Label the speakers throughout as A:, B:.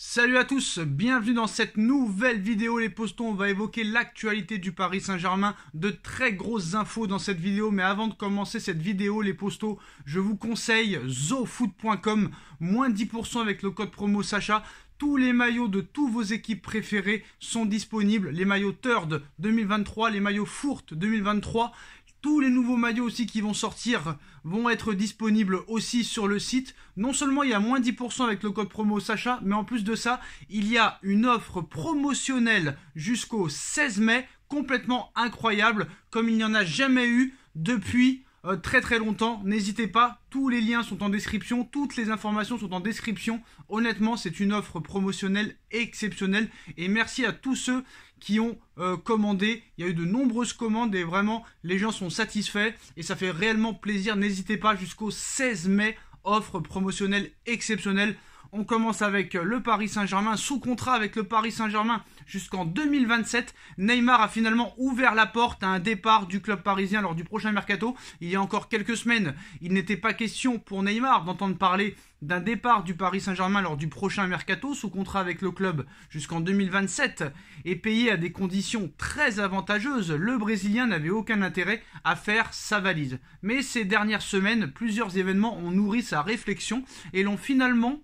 A: Salut à tous, bienvenue dans cette nouvelle vidéo les postons, on va évoquer l'actualité du Paris Saint-Germain, de très grosses infos dans cette vidéo, mais avant de commencer cette vidéo les postos, je vous conseille zofoot.com, moins 10% avec le code promo Sacha, tous les maillots de toutes vos équipes préférées sont disponibles. Les maillots Third 2023, les maillots Fourte 2023, tous les nouveaux maillots aussi qui vont sortir vont être disponibles aussi sur le site. Non seulement il y a moins 10% avec le code promo Sacha, mais en plus de ça, il y a une offre promotionnelle jusqu'au 16 mai complètement incroyable, comme il n'y en a jamais eu depuis euh, très très longtemps. N'hésitez pas, tous les liens sont en description, toutes les informations sont en description. Honnêtement, c'est une offre promotionnelle exceptionnelle et merci à tous ceux qui ont euh, commandé. Il y a eu de nombreuses commandes et vraiment les gens sont satisfaits et ça fait réellement plaisir. N'hésitez pas jusqu'au 16 mai, offre promotionnelle exceptionnelle. On commence avec euh, le Paris Saint-Germain, sous contrat avec le Paris Saint-Germain jusqu'en 2027. Neymar a finalement ouvert la porte à un départ du club parisien lors du prochain mercato. Il y a encore quelques semaines, il n'était pas question pour Neymar d'entendre parler d'un départ du Paris Saint-Germain lors du prochain mercato sous contrat avec le club jusqu'en 2027 et payé à des conditions très avantageuses, le Brésilien n'avait aucun intérêt à faire sa valise. Mais ces dernières semaines, plusieurs événements ont nourri sa réflexion et l'ont finalement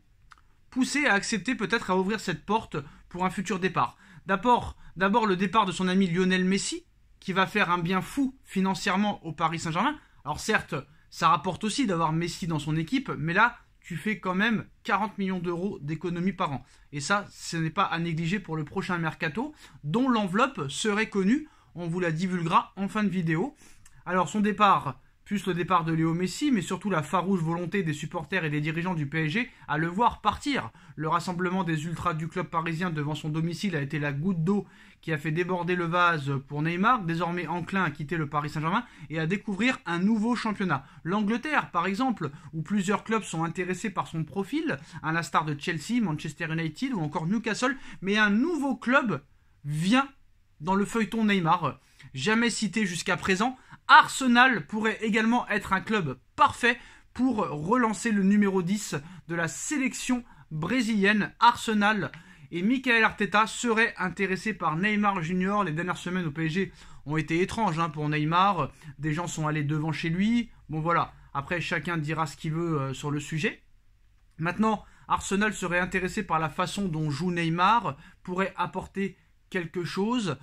A: poussé à accepter peut-être à ouvrir cette porte pour un futur départ. D'abord, d'abord le départ de son ami Lionel Messi, qui va faire un bien fou financièrement au Paris Saint-Germain. Alors certes, ça rapporte aussi d'avoir Messi dans son équipe, mais là, tu fais quand même 40 millions d'euros d'économies par an. Et ça, ce n'est pas à négliger pour le prochain mercato, dont l'enveloppe serait connue, on vous la divulguera en fin de vidéo. Alors son départ, plus le départ de Léo Messi, mais surtout la farouche volonté des supporters et des dirigeants du PSG à le voir partir. Le rassemblement des ultras du club parisien devant son domicile a été la goutte d'eau qui a fait déborder le vase pour Neymar, désormais enclin à quitter le Paris Saint-Germain et à découvrir un nouveau championnat. L'Angleterre, par exemple, où plusieurs clubs sont intéressés par son profil, à la star de Chelsea, Manchester United ou encore Newcastle, mais un nouveau club vient dans le feuilleton Neymar. Jamais cité jusqu'à présent, Arsenal pourrait également être un club parfait pour relancer le numéro 10 de la sélection brésilienne Arsenal. Et Michael Arteta serait intéressé par Neymar Junior. Les dernières semaines au PSG ont été étranges hein, pour Neymar. Des gens sont allés devant chez lui. Bon voilà, après chacun dira ce qu'il veut euh, sur le sujet. Maintenant, Arsenal serait intéressé par la façon dont joue Neymar, pourrait apporter quelque chose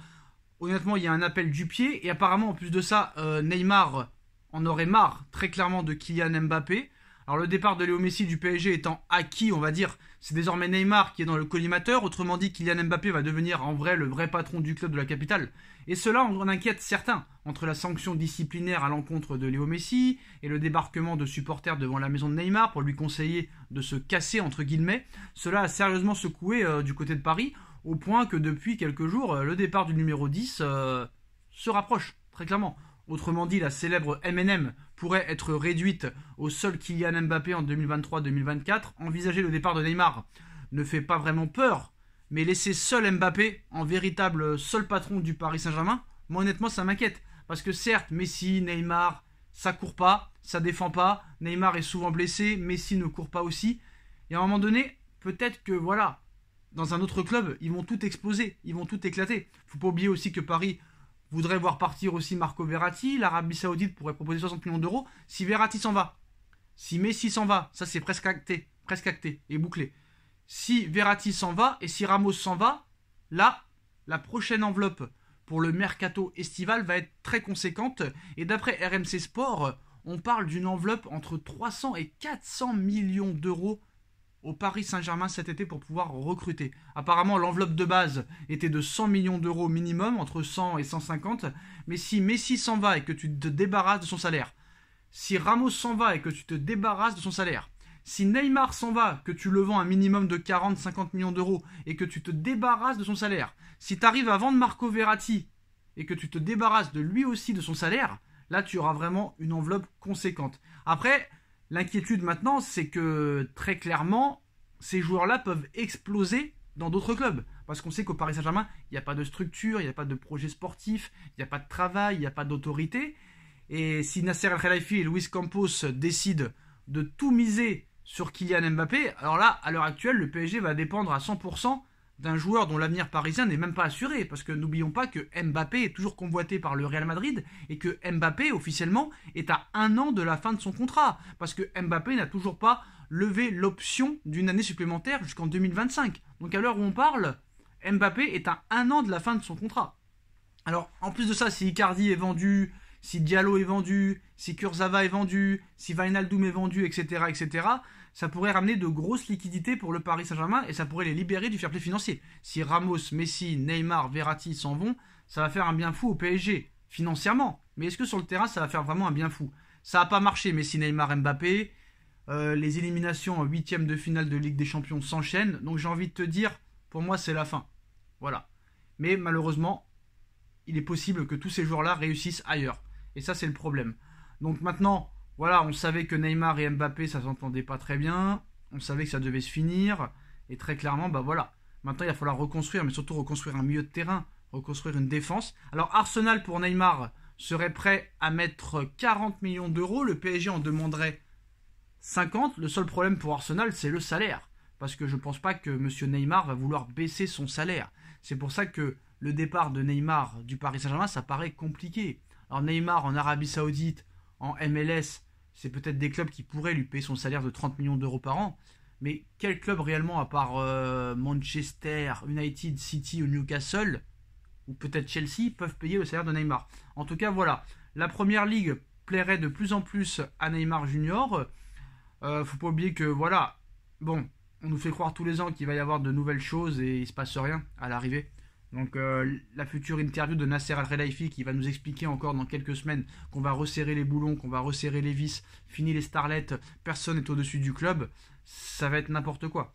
A: honnêtement, il y a un appel du pied. Et apparemment, en plus de ça, euh, Neymar en aurait marre très clairement de Kylian Mbappé. Alors le départ de Léo Messi du PSG étant acquis, on va dire, c'est désormais Neymar qui est dans le collimateur. Autrement dit, Kylian Mbappé va devenir en vrai le vrai patron du club de la capitale. Et cela, en inquiète certains. Entre la sanction disciplinaire à l'encontre de Léo Messi et le débarquement de supporters devant la maison de Neymar pour lui conseiller de se casser entre guillemets, cela a sérieusement secoué euh, du côté de Paris au point que depuis quelques jours, euh, le départ du numéro 10 euh, se rapproche, très clairement. Autrement dit, la célèbre MNM pourrait être réduite au seul Kylian Mbappé en 2023-2024. Envisager le départ de Neymar ne fait pas vraiment peur, mais laisser seul Mbappé en véritable seul patron du Paris Saint-Germain, moi honnêtement, ça m'inquiète. Parce que certes, Messi, Neymar, ça court pas, ça défend pas. Neymar est souvent blessé, Messi ne court pas aussi. Et à un moment donné, peut-être que voilà, dans un autre club, ils vont tout exploser, ils vont tout éclater. Faut pas oublier aussi que Paris voudrait voir partir aussi Marco Verratti, l'Arabie Saoudite pourrait proposer 60 millions d'euros si Verratti s'en va. Si Messi s'en va, ça c'est presque acté, presque acté et bouclé. Si Verratti s'en va et si Ramos s'en va, là, la prochaine enveloppe pour le mercato estival va être très conséquente et d'après RMC Sport, on parle d'une enveloppe entre 300 et 400 millions d'euros au Paris Saint-Germain cet été pour pouvoir recruter. Apparemment, l'enveloppe de base était de 100 millions d'euros minimum, entre 100 et 150. Mais si Messi s'en va et que tu te débarrasses de son salaire, si Ramos s'en va et que tu te débarrasses de son salaire, si Neymar s'en va, que tu le vends un minimum de 40-50 millions d'euros et que tu te débarrasses de son salaire, si tu arrives à vendre Marco Verratti et que tu te débarrasses de lui aussi de son salaire, là tu auras vraiment une enveloppe conséquente. Après, L'inquiétude maintenant, c'est que très clairement, ces joueurs-là peuvent exploser dans d'autres clubs. Parce qu'on sait qu'au Paris Saint-Germain, il n'y a pas de structure, il n'y a pas de projet sportif, il n'y a pas de travail, il n'y a pas d'autorité. Et si Nasser Al Khelaifi et Luis Campos décident de tout miser sur Kylian Mbappé, alors là, à l'heure actuelle, le PSG va dépendre à 100% d'un joueur dont l'avenir parisien n'est même pas assuré, parce que n'oublions pas que Mbappé est toujours convoité par le Real Madrid et que Mbappé officiellement est à un an de la fin de son contrat, parce que Mbappé n'a toujours pas levé l'option d'une année supplémentaire jusqu'en 2025. Donc à l'heure où on parle, Mbappé est à un an de la fin de son contrat. Alors en plus de ça, si Icardi est vendu, si Diallo est vendu, si Kurzawa est vendu, si Vainaldoum est vendu, etc., ça pourrait ramener de grosses liquidités pour le Paris Saint-Germain et ça pourrait les libérer du fair play financier. Si Ramos, Messi, Neymar, Verratti s'en vont, ça va faire un bien fou au PSG, financièrement. Mais est-ce que sur le terrain, ça va faire vraiment un bien fou Ça n'a pas marché, Messi, Neymar, Mbappé. Euh, les éliminations en huitième de finale de Ligue des Champions s'enchaînent. Donc j'ai envie de te dire, pour moi, c'est la fin. Voilà. Mais malheureusement, il est possible que tous ces joueurs-là réussissent ailleurs. Et ça, c'est le problème. Donc maintenant, voilà, on savait que Neymar et Mbappé, ça s'entendait pas très bien. On savait que ça devait se finir. Et très clairement, bah voilà. Maintenant, il va falloir reconstruire, mais surtout reconstruire un milieu de terrain, reconstruire une défense. Alors, Arsenal pour Neymar serait prêt à mettre 40 millions d'euros. Le PSG en demanderait 50. Le seul problème pour Arsenal, c'est le salaire. Parce que je ne pense pas que M. Neymar va vouloir baisser son salaire. C'est pour ça que le départ de Neymar du Paris Saint-Germain, ça paraît compliqué. Alors Neymar en Arabie Saoudite, en MLS, c'est peut-être des clubs qui pourraient lui payer son salaire de 30 millions d'euros par an. Mais quel club réellement, à part euh, Manchester, United, City ou Newcastle, ou peut-être Chelsea, peuvent payer le salaire de Neymar En tout cas, voilà. La première ligue plairait de plus en plus à Neymar Junior. ne euh, faut pas oublier que, voilà, bon, on nous fait croire tous les ans qu'il va y avoir de nouvelles choses et il se passe rien à l'arrivée. Donc euh, la future interview de Nasser Al-Relaifi qui va nous expliquer encore dans quelques semaines qu'on va resserrer les boulons, qu'on va resserrer les vis, fini les starlets, personne n'est au-dessus du club, ça va être n'importe quoi.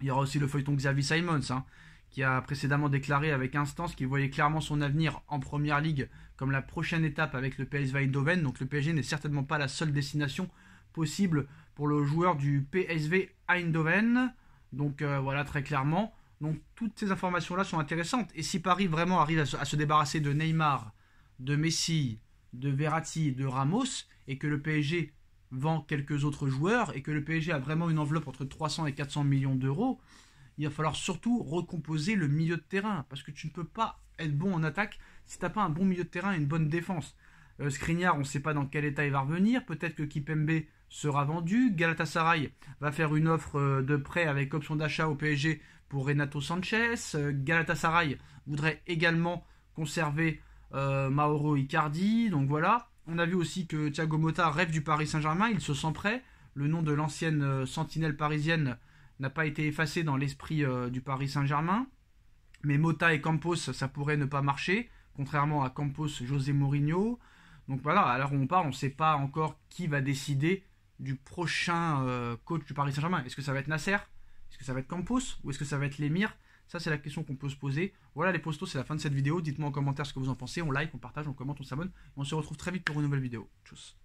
A: Il y aura aussi le feuilleton Xavier Simons hein, qui a précédemment déclaré avec instance qu'il voyait clairement son avenir en Première Ligue comme la prochaine étape avec le PSV Eindhoven. Donc le PSG n'est certainement pas la seule destination possible pour le joueur du PSV Eindhoven. Donc euh, voilà très clairement. Donc toutes ces informations-là sont intéressantes. Et si Paris vraiment arrive à se, débarrasser de Neymar, de Messi, de Verratti, de Ramos, et que le PSG vend quelques autres joueurs, et que le PSG a vraiment une enveloppe entre 300 et 400 millions d'euros, il va falloir surtout recomposer le milieu de terrain, parce que tu ne peux pas être bon en attaque si tu n'as pas un bon milieu de terrain et une bonne défense. Euh, on ne sait pas dans quel état il va revenir, peut-être que Kipembe sera vendu, Galatasaray va faire une offre euh, de prêt avec option d'achat au PSG pour Renato Sanchez. Euh, Galatasaray voudrait également conserver euh, Mauro Icardi. Donc voilà. On a vu aussi que Thiago Motta rêve du Paris Saint-Germain. Il se sent prêt. Le nom de l'ancienne euh, sentinelle parisienne n'a pas été effacé dans l'esprit du Paris Saint-Germain. Mais Motta et Campos, ça pourrait ne pas marcher, contrairement à Campos, José Mourinho. Donc voilà, à l'heure où on part, on ne sait pas encore qui va décider du prochain coach du Paris Saint-Germain. Est-ce que ça va être Nasser est-ce que ça va être Campus ou est-ce que ça va être l'émir ça, c'est la question qu'on peut se poser. Voilà les postos, c'est la fin de cette vidéo. Dites-moi en commentaire ce que vous en pensez. On like, on partage, on commente, on s'abonne. On se retrouve très vite pour une nouvelle vidéo. Tchuss.